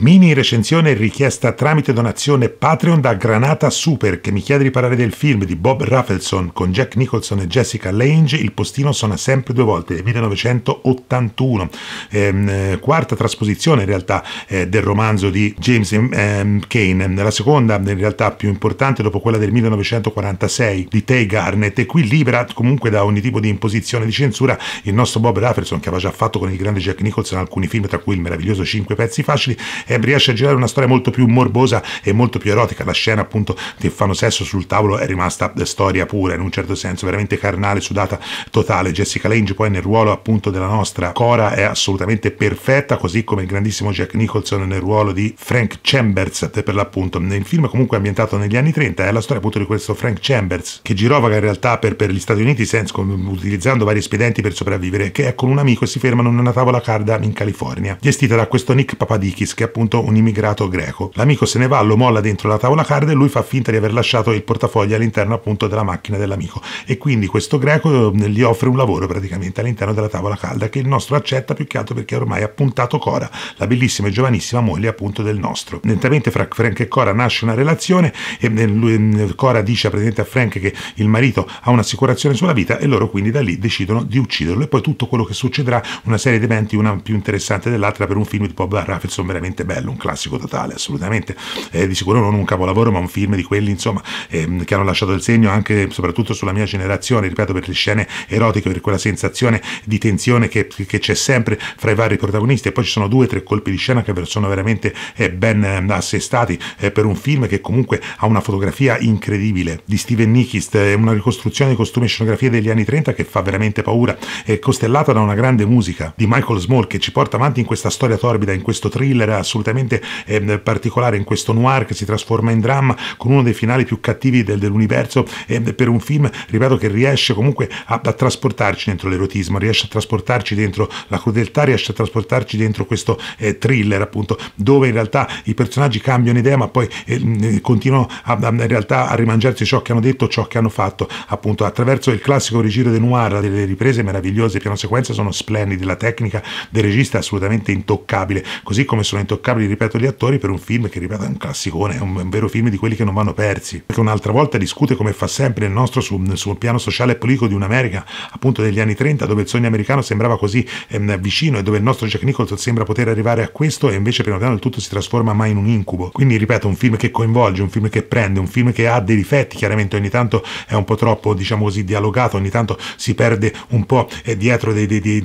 Mini recensione richiesta tramite donazione Patreon da Granata Super che mi chiede di parlare del film di Bob Raffleson con Jack Nicholson e Jessica Lange. Il postino suona sempre due volte, 1981. Ehm, eh, quarta trasposizione in realtà eh, del romanzo di James ehm, Kane, ehm, la seconda in realtà più importante dopo quella del 1946 di Tay Garnett e qui libera comunque da ogni tipo di imposizione di censura il nostro Bob Raffleson che aveva già fatto con il grande Jack Nicholson alcuni film tra cui il meraviglioso 5 pezzi facili e riesce a girare una storia molto più morbosa e molto più erotica. La scena appunto che fanno sesso sul tavolo è rimasta storia pura in un certo senso, veramente carnale, sudata, totale. Jessica Lange poi nel ruolo appunto della nostra Cora è assolutamente perfetta, così come il grandissimo Jack Nicholson nel ruolo di Frank Chambers per l'appunto. Nel film comunque ambientato negli anni 30 è la storia appunto di questo Frank Chambers che girovaga in realtà per, per gli Stati Uniti senza, utilizzando vari spedenti per sopravvivere, che è con un amico e si fermano in una tavola carda in California, gestita da questo Nick Papadikis che appunto appunto un immigrato greco. L'amico se ne va, lo molla dentro la tavola card e lui fa finta di aver lasciato il portafoglio all'interno appunto della macchina dell'amico e quindi questo greco ehm, gli offre un lavoro praticamente all'interno della tavola calda che il nostro accetta più che altro perché ormai ha puntato Cora, la bellissima e giovanissima moglie appunto del nostro. Lentamente fra Frank e Cora nasce una relazione e ehm, lui, ehm, Cora dice praticamente a Frank che il marito ha un'assicurazione sulla vita e loro quindi da lì decidono di ucciderlo e poi tutto quello che succederà, una serie di eventi, una più interessante dell'altra per un film di Bob Raffelson veramente bello, un classico totale, assolutamente. Eh, di sicuro non un capolavoro, ma un film di quelli, insomma, ehm, che hanno lasciato il segno anche soprattutto sulla mia generazione, ripeto, per le scene erotiche, per quella sensazione di tensione che, che c'è sempre fra i vari protagonisti. E poi ci sono due o tre colpi di scena che sono veramente eh, ben eh, assestati eh, per un film che comunque ha una fotografia incredibile di Steven Nichist, eh, una ricostruzione di costumi e scenografia degli anni 30 che fa veramente paura, è costellata da una grande musica di Michael Small che ci porta avanti in questa storia torbida, in questo thriller assolutamente assolutamente eh, particolare in questo noir che si trasforma in dramma con uno dei finali più cattivi del, dell'universo eh, per un film, ripeto, che riesce comunque a, a, trasportarci dentro l'erotismo, riesce a trasportarci dentro la crudeltà, riesce a trasportarci dentro questo eh, thriller appunto dove in realtà i personaggi cambiano idea ma poi ehm, continuano a, a, in realtà a rimangiarsi ciò che hanno detto, ciò che hanno fatto appunto attraverso il classico rigiro de noir delle riprese meravigliose, piano sequenza sono splendidi, la tecnica del regista è assolutamente intoccabile, così come sono intoccabili immancabili, ripeto, gli attori per un film che, ripeto, è un classicone, è un, un vero film di quelli che non vanno persi, Perché un'altra volta discute come fa sempre il nostro su, sul piano sociale e politico di un'America, appunto degli anni 30, dove il sogno americano sembrava così ehm, vicino e dove il nostro Jack Nicholson sembra poter arrivare a questo e invece piano piano il tutto si trasforma mai in un incubo. Quindi, ripeto, un film che coinvolge, un film che prende, un film che ha dei difetti, chiaramente ogni tanto è un po' troppo, diciamo così, dialogato, ogni tanto si perde un po' eh, dietro dei, dei, dei,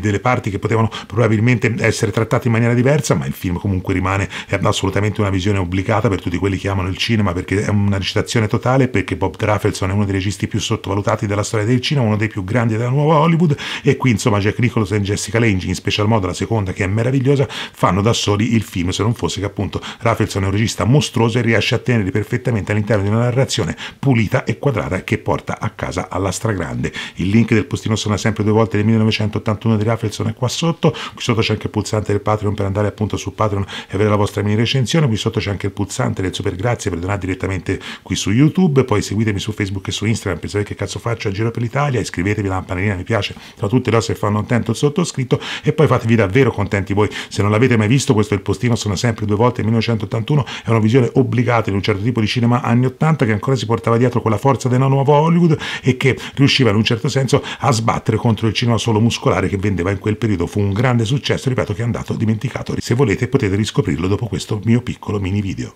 delle parti che potevano probabilmente essere trattate in maniera diversa, ma il film film comunque rimane assolutamente una visione obbligata per tutti quelli che amano il cinema perché è una recitazione totale perché Bob Graffelson è uno dei registi più sottovalutati della storia del cinema, uno dei più grandi della nuova Hollywood e qui insomma Jack Nicholas e Jessica Lange, in special modo la seconda che è meravigliosa, fanno da soli il film se non fosse che appunto Raffelson è un regista mostruoso e riesce a tenere perfettamente all'interno di una narrazione pulita e quadrata che porta a casa alla stragrande. Il link del postino suona sempre due volte del 1981 di Raffelson è qua sotto, qui sotto c'è anche il pulsante del Patreon per andare appunto su Patreon Patreon e avere la vostra mini recensione. Qui sotto c'è anche il pulsante del super grazie per donare direttamente qui su YouTube. Poi seguitemi su Facebook e su Instagram per sapere che cazzo faccio a Giro per l'Italia. Iscrivetevi alla campanellina, mi piace, tra tutte le cose che fanno contento il sottoscritto. E poi fatevi davvero contenti voi. Se non l'avete mai visto, questo è il postino, sono sempre due volte 1981. È una visione obbligata di un certo tipo di cinema anni 80 che ancora si portava dietro con la forza della nuova Hollywood e che riusciva in un certo senso a sbattere contro il cinema solo muscolare che vendeva in quel periodo. Fu un grande successo, ripeto, che è andato dimenticato. Se volete potete riscoprirlo dopo questo mio piccolo mini video.